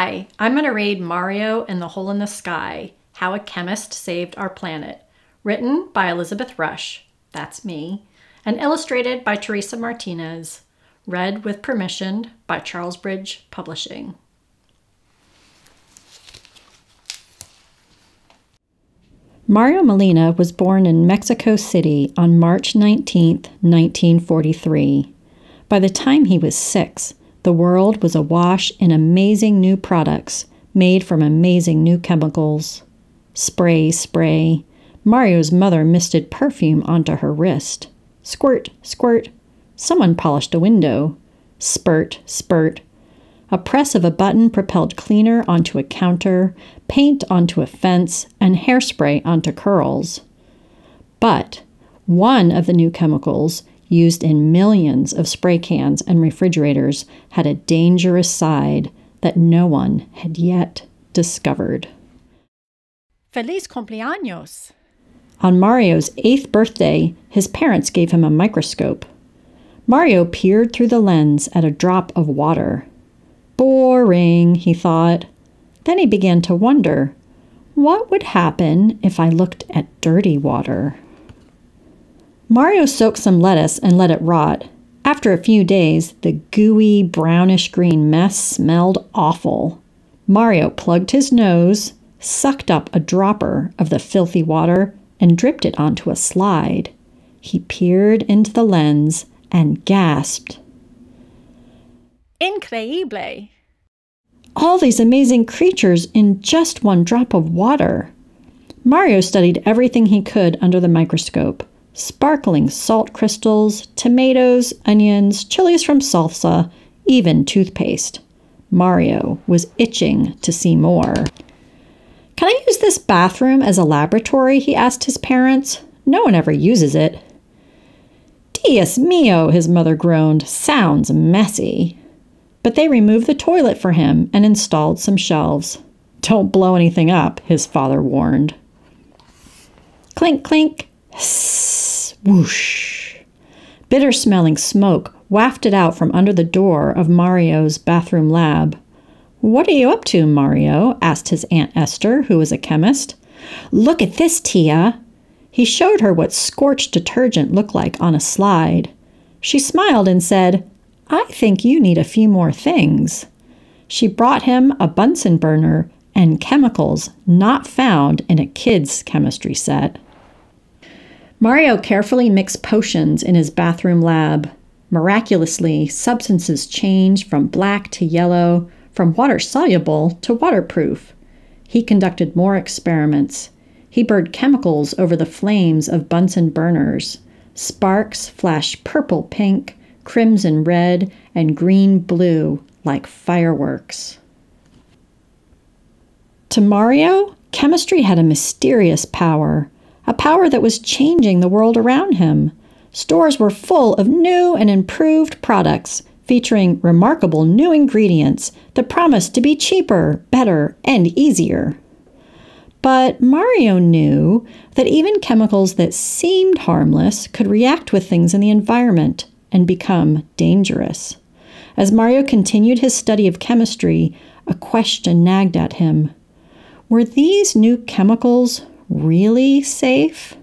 Hi, I'm going to read Mario and the Hole in the Sky How a Chemist Saved Our Planet, written by Elizabeth Rush, that's me, and illustrated by Teresa Martinez, read with permission by Charlesbridge Publishing. Mario Molina was born in Mexico City on March 19, 1943. By the time he was six, the world was awash in amazing new products made from amazing new chemicals. Spray, spray. Mario's mother misted perfume onto her wrist. Squirt, squirt. Someone polished a window. Spurt, spurt. A press of a button propelled cleaner onto a counter, paint onto a fence, and hairspray onto curls. But one of the new chemicals used in millions of spray cans and refrigerators had a dangerous side that no one had yet discovered. Feliz cumpleaños! On Mario's eighth birthday, his parents gave him a microscope. Mario peered through the lens at a drop of water. Boring, he thought. Then he began to wonder what would happen if I looked at dirty water? Mario soaked some lettuce and let it rot. After a few days, the gooey, brownish green mess smelled awful. Mario plugged his nose, sucked up a dropper of the filthy water, and dripped it onto a slide. He peered into the lens and gasped. Increíble! All these amazing creatures in just one drop of water. Mario studied everything he could under the microscope sparkling salt crystals, tomatoes, onions, chilies from salsa, even toothpaste. Mario was itching to see more. Can I use this bathroom as a laboratory? He asked his parents. No one ever uses it. Dios mio, his mother groaned. Sounds messy. But they removed the toilet for him and installed some shelves. Don't blow anything up, his father warned. Clink, clink. Hiss. Whoosh! Bitter smelling smoke wafted out from under the door of Mario's bathroom lab. What are you up to, Mario? asked his Aunt Esther, who was a chemist. Look at this, Tia. He showed her what scorched detergent looked like on a slide. She smiled and said, I think you need a few more things. She brought him a Bunsen burner and chemicals not found in a kid's chemistry set. Mario carefully mixed potions in his bathroom lab. Miraculously, substances changed from black to yellow, from water soluble to waterproof. He conducted more experiments. He burned chemicals over the flames of Bunsen burners. Sparks flashed purple pink, crimson red, and green blue like fireworks. To Mario, chemistry had a mysterious power a power that was changing the world around him. Stores were full of new and improved products featuring remarkable new ingredients that promised to be cheaper, better, and easier. But Mario knew that even chemicals that seemed harmless could react with things in the environment and become dangerous. As Mario continued his study of chemistry, a question nagged at him Were these new chemicals really safe